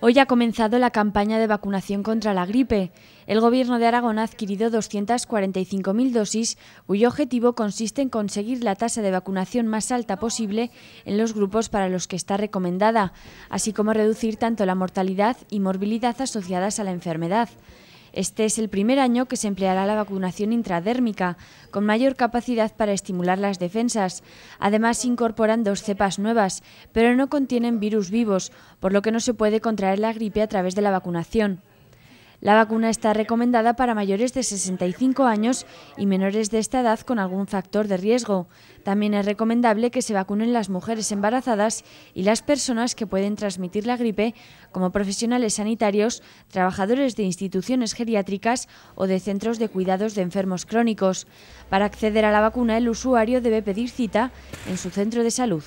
Hoy ha comenzado la campaña de vacunación contra la gripe. El Gobierno de Aragón ha adquirido 245.000 dosis, cuyo objetivo consiste en conseguir la tasa de vacunación más alta posible en los grupos para los que está recomendada, así como reducir tanto la mortalidad y morbilidad asociadas a la enfermedad. Este es el primer año que se empleará la vacunación intradérmica, con mayor capacidad para estimular las defensas. Además, se incorporan dos cepas nuevas, pero no contienen virus vivos, por lo que no se puede contraer la gripe a través de la vacunación. La vacuna está recomendada para mayores de 65 años y menores de esta edad con algún factor de riesgo. También es recomendable que se vacunen las mujeres embarazadas y las personas que pueden transmitir la gripe, como profesionales sanitarios, trabajadores de instituciones geriátricas o de centros de cuidados de enfermos crónicos. Para acceder a la vacuna, el usuario debe pedir cita en su centro de salud.